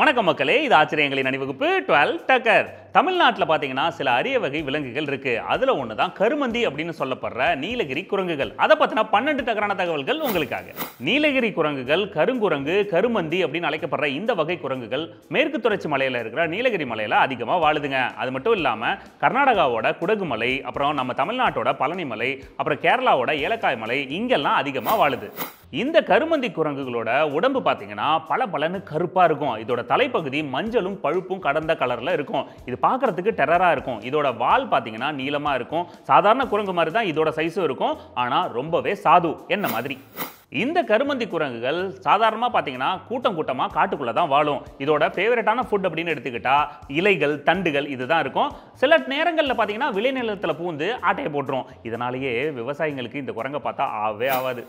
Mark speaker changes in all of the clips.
Speaker 1: வணக்கம் மக்களே இது ஆச்சரியங்களின் அணிவகுப்பு டுவெல் டக்கர் தமிழ்நாட்டில் பார்த்தீங்கன்னா சில அரிய வகை விலங்குகள் இருக்கு அதில் ஒன்று தான் கருமந்தி அப்படின்னு சொல்லப்படுற நீலகிரி குரங்குகள் அதை பார்த்தினா பன்னெண்டு தகரான தகவல்கள் உங்களுக்காக நீலகிரி குரங்குகள் கருங்குரங்கு கருமந்தி அப்படின்னு அழைக்கப்படுற இந்த வகை குரங்குகள் மேற்கு தொடர்ச்சி மலையில் இருக்கிற நீலகிரி மலையில் அதிகமாக வாழுதுங்க அது மட்டும் இல்லாமல் கர்நாடகாவோட குடகு மலை அப்புறம் நம்ம தமிழ்நாட்டோட பழனி மலை அப்புறம் கேரளாவோட ஏலக்காய் மலை இங்கெல்லாம் அதிகமாக வாழுது இந்த கருமந்தி குரங்குகளோட உடம்பு பார்த்தீங்கன்னா பல பலன்னு கருப்பாக இருக்கும் இதோட தலைப்பகுதி மஞ்சளும் பழுப்பும் கடந்த கலரில் இருக்கும் இது பார்க்குறதுக்கு டெரராக இருக்கும் இதோட வால் பார்த்தீங்கன்னா நீளமாக இருக்கும் சாதாரண குரங்கு மாதிரி தான் இதோட சைஸும் இருக்கும் ஆனால் ரொம்பவே சாது என்ன மாதிரி இந்த கருமந்தி குரங்குகள் சாதாரணமாக பார்த்தீங்கன்னா கூட்டம் கூட்டமாக காட்டுக்குள்ளே தான் வாழும் இதோட ஃபேவரட்டான ஃபுட் அப்படின்னு எடுத்துக்கிட்டால் இலைகள் தண்டுகள் இதுதான் இருக்கும் சில நேரங்களில் பார்த்தீங்கன்னா விளைநிலத்தில் பூந்து ஆட்டையை போட்டுரும் இதனாலேயே விவசாயிகளுக்கு இந்த குரங்கை பார்த்தா ஆவே ஆகாது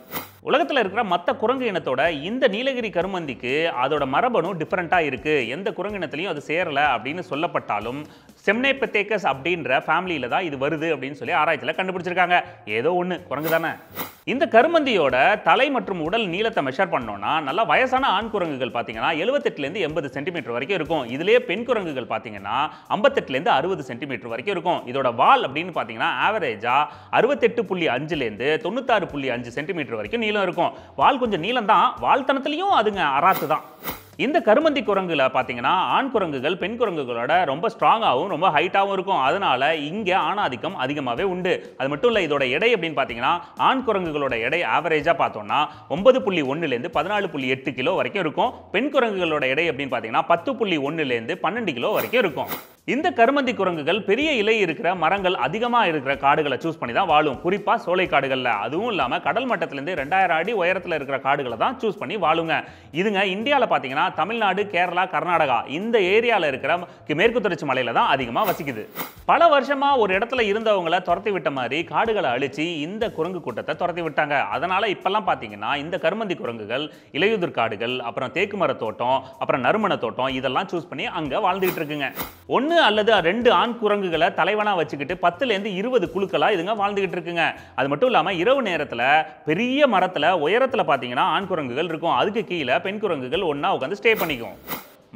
Speaker 1: உலகத்தில் இருக்கிற மற்ற குரங்கு இனத்தோட இந்த நீலகிரி கருமந்திக்கு அதோட மரபணு டிஃப்ரெண்ட்டாக இருக்குது எந்த குரங்கு இனத்துலையும் அது சேரலை அப்படின்னு சொல்லப்பட்டாலும் செம்னேபத்தேக்கஸ் அப்படின்ற ஃபேமிலியில் தான் இது வருது அப்படின்னு சொல்லி ஆராய்ச்சியில் கண்டுபிடிச்சிருக்காங்க ஏதோ ஒன்று குரங்கு தானே இந்த கருமந்தியோட தலை மற்றும் உடல் நீளத்தை மெஷர் பண்ணோம்னா நல்லா வயசான ஆண் குரங்குகள் பார்த்தீங்கன்னா எழுபத்தெட்டுலேருந்து எண்பது சென்டிமீட்டர் வரைக்கும் இருக்கும் இதுலேயே பெண் குரங்குகள் பார்த்தீங்கன்னா ஐம்பத்தெட்டுலேருந்து அறுபது சென்டிமீட்டர் வரைக்கும் இருக்கும் இதோட வால் அப்படின்னு பார்த்தீங்கன்னா ஆவரேஜாக அறுபத்தெட்டு புள்ளி அஞ்சுலேருந்து தொண்ணூத்தாறு புள்ளி அஞ்சு சென்டிமீட்டர் வரைக்கும் நீளம் இருக்கும் வால் கொஞ்சம் நீளம் தான் தனத்துலேயும் அதுங்க அராத்து தான் இந்த கருமந்தி குரங்குல பார்த்தீங்கன்னா ஆண் குரங்குகள் பெண் குரங்குகளோட ரொம்ப ஸ்ட்ராங்காகவும் ரொம்ப ஹைட்டாகவும் இருக்கும் அதனால இங்கே ஆணாதிக்கம் அதிகமாகவே உண்டு அது மட்டும் இல்லை இதோட எடை அப்படின்னு பார்த்தீங்கன்னா ஆண் குரங்குகளோட எடை ஆவரேஜாக பார்த்தோம்னா ஒன்பது புள்ளி ஒன்றுலேருந்து பதினாலு புள்ளி எட்டு கிலோ வரைக்கும் இருக்கும் பெண் குரங்குகளோட எடை அப்படின்னு பார்த்தீங்கன்னா பத்து புள்ளி ஒன்றுலேருந்து பன்னெண்டு கிலோ வரைக்கும் இருக்கும் இந்த கருமந்தி குரங்குகள் பெரிய இலை இருக்கிற மரங்கள் அதிகமாக இருக்கிற காடுகளை சூஸ் பண்ணி தான் வாழும் குறிப்பாக சோலை காடுகளில் அதுவும் இல்லாமல் கடல் மட்டத்திலேருந்து ரெண்டாயிரம் அடி உயரத்தில் இருக்கிற காடுகளை தான் சூஸ் பண்ணி வாழுங்க இதுங்க இந்தியாவில் பார்த்தீங்கன்னா தமிழ்நாடு கேரளா கர்நாடகா இந்த ஏரியாவில் இருக்கிற மேற்கு தொடர்ச்சி மலையில் தான் அதிகமாக வசிக்குது பல வருஷமாக ஒரு இடத்துல இருந்தவங்கள துரத்தி விட்ட மாதிரி காடுகளை அழித்து இந்த குரங்கு கூட்டத்தை துரத்தி விட்டாங்க அதனால் இப்போல்லாம் பார்த்தீங்கன்னா இந்த கருமந்தி குரங்குகள் இலையுதிர் காடுகள் அப்புறம் தேக்கு மர தோட்டம் அப்புறம் நறுமண தோட்டம் இதெல்லாம் சூஸ் பண்ணி அங்கே வாழ்ந்துகிட்டு இருக்குங்க ஒன்று அல்லது ரெண்டு ஆண் குரங்குகளை தலைவனாக வச்சுக்கிட்டு பத்துலேருந்து இருபது குழுக்களாக இதுங்க வாழ்ந்துகிட்டு இருக்குங்க அது மட்டும் இல்லாமல் இரவு நேரத்தில் பெரிய மரத்தில் உயரத்தில் பார்த்தீங்கன்னா ஆண் குரங்குகள் இருக்கும் அதுக்கு கீழே பெண் குரங்குகள் ஒன்றா உட்காந்து ஸ்டே பண்ணிக்கும்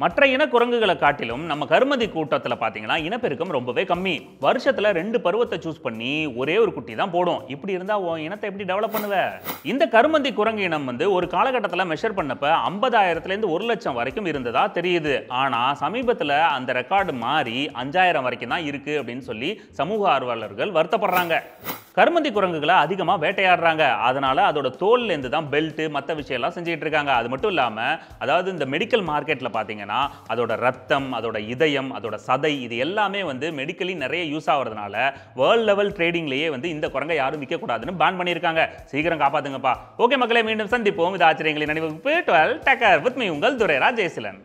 Speaker 1: மற்ற இனக்குரங்குகளை காட்டிலும் நம்ம கருமதி கூட்டத்தில் பார்த்தீங்கன்னா இனப்பெருக்கம் ரொம்பவே கம்மி வருஷத்தில் ரெண்டு பருவத்தை சூஸ் பண்ணி ஒரே ஒரு குட்டி தான் போடும் இப்படி இருந்தால் உன் இனத்தை எப்படி டெவலப் பண்ணுவ இந்த கருமந்தி குரங்கு இனம் வந்து ஒரு காலகட்டத்தில் மெஷர் பண்ணப்ப ஐம்பதாயிரத்துலேருந்து ஒரு லட்சம் வரைக்கும் இருந்ததா தெரியுது ஆனால் சமீபத்தில் அந்த ரெக்கார்டு மாறி அஞ்சாயிரம் வரைக்கும் தான் இருக்குது அப்படின்னு சொல்லி சமூக ஆர்வலர்கள் வருத்தப்படுறாங்க கருமந்தி குரங்குகளை அதிகமாக வேட்டையாடுறாங்க அதனால் அதோட தோல்லேருந்து தான் பெல்ட்டு மற்ற விஷயம்லாம் செஞ்சுக்கிட்டு இருக்காங்க அது மட்டும் இல்லாமல் அதாவது இந்த மெடிக்கல் மார்க்கெட்டில் பார்த்தீங்கன்னா அதோட ரத்தம் அதோட இதயம் அதோட சதை இது எல்லாமே வந்து மெடிக்கலி நிறைய யூஸ் ஆகிறதுனால வேர்ல்ட் லெவல் ட்ரேடிங்லேயே வந்து இந்த குரங்கை யாரும் விற்கக்கூடாதுன்னு பேன் பண்ணியிருக்காங்க சீக்கிரம் காப்பாத்துங்கப்பா ஓகே மக்களே மீண்டும் சந்திப்போம் இது ஆச்சரியங்களின் நினைவு டுவெல் டக்கர் வித் மீ உங்கள் துரை ராஜேசிலன்